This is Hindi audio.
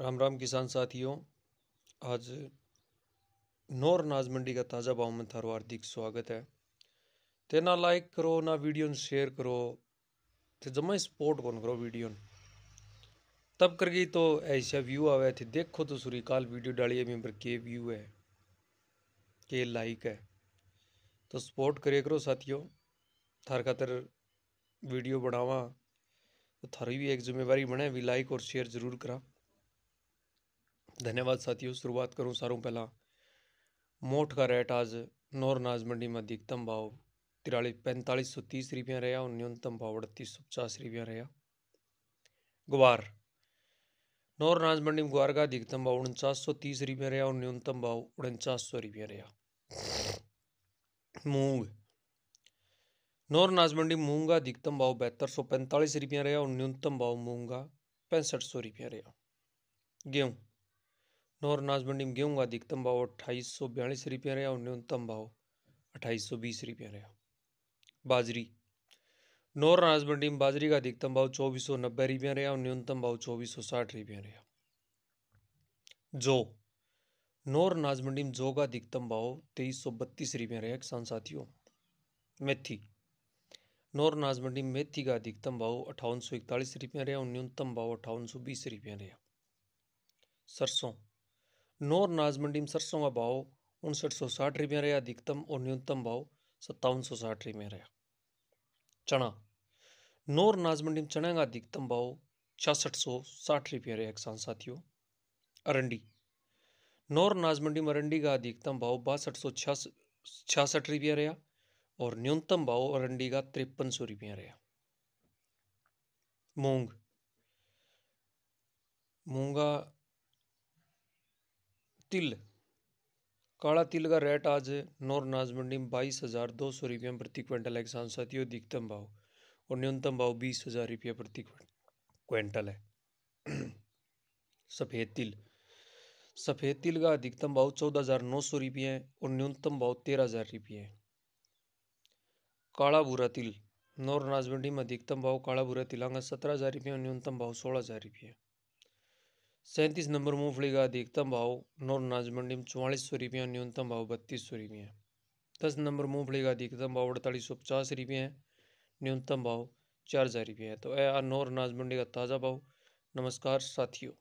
राम राम किसान साथियों आज नौर नाज मंडी का ताज़ा भाव में थारो हार्दिक स्वागत है तेना लाइक करो ना वीडियो शेयर करो तो जमा सपोर्ट कौन करो वीडियो तब कर गई तो ऐसा व्यू आवे थे देखो तो सूरी काल वीडियो डालिए मेम्बर के व्यू है के लाइक है तो सपोर्ट करे करो साथियों थार खातर वीडियो बनावा तो थारी भी एक जिम्मेवारी बने भी लाइक और शेयर ज़रूर करा धन्यवाद साथियों शुरुआत કરું सारों पहला મોઠ का रेट आज नौर अनाज मंडी में अधिकतम भाव तिरालीस पैंतालीस सौ तीस रुपया रहा और न्यूनतम भाव अड़तीस सौ पचास रुपया रहा ग्वार नौर अनाज मंडी में ग्वार का अधिकतम भाव उनचास सौ तीस रुपया रहा और न्यूनतम भाव उनचास सौ रुपया रहा मूंग नौर अनाज मंडी में मूंग का अधिकतम भाव बहत्तर सौ पैंतालीस रुपया रहा और न्यूनतम भाव मूंग का पैंसठ सौ रुपया रहा गेहूँ नौर अनाज मंडी में गेहूँ का अधिकतम भाव अट्ठाईस सौ बयालीस रुपया रहा और न्यूनतम भाव अट्ठाईस सौ बीस रुपया रहा बाजरी नौर अनाज मंडी में बाजरी का अधिकतम भाव चौबीस सौ नब्बे रुपया रहा और न्यूनतम भाव चौबीस सौ साठ रुपया रहा जो नौर अनाज मंडी में जौ का अधिकतम भाव तेईस सौ बत्तीस रुपया रहा किसान साथियों मेथी नौर अनाज मंडी में मेथी का अधिकतम भाव अठावन सौ इकतालीस रुपया रहा और न्यूनतम भाव अठावन सौ बीस रुपया रहा सरसों नोर नाज मंडी में सरसों का भाव उनसठ सौ साठ रुपया रहा अधिकतम और न्यूनतम भाव सत्तावन सौ साठ रुपया रहा चना नौर नाज मंडी में चना का अधिकतम भाव छियासठ सौ साठ रुपया रहा किसान साथियों अरंडी नोर नाज मंडी में अरंडी का अधिकतम भाव बासठ सौ छियासठ रुपया रहा और न्यूनतम भाव अरंडी का तिरपन सौ रुपया रहा मूंग मूंगा तिल काला तिल का रेट आज नौर अनाज मंडी में बाईस हज़ार दो सौ रुपया प्रति क्विंटल है किसान साथियों अधिकतम भाव और न्यूनतम भाव बीस हज़ार रुपये प्रति क्विंटल है सफ़ेद तिल सफ़ेद तिल का अधिकतम भाव चौदह हज़ार नौ सौ रुपये है और न्यूनतम भाव तेरह हज़ार रुपये है काला भूरा तिल नौर अनाज मंडी में अधिकतम भाव काला भूरा तिलांगा सत्रह हज़ार रुपये और न्यूनतम भाव सोलह हज़ार रुपये सैंतीस नंबर मूंगफली का अधिकतम भाव नौ अनाज मंडी में चौवालीस सौ रुपये न्यूनतम भाव बत्तीस सौ रुपये दस नंबर मूंगफली का अधिकतम भाव अड़तालीस सौ पचास रुपये है न्यूनतम भाव चार हज़ार रुपये है तो यह नौ अनाज मंडी का ताज़ा भाव नमस्कार साथियों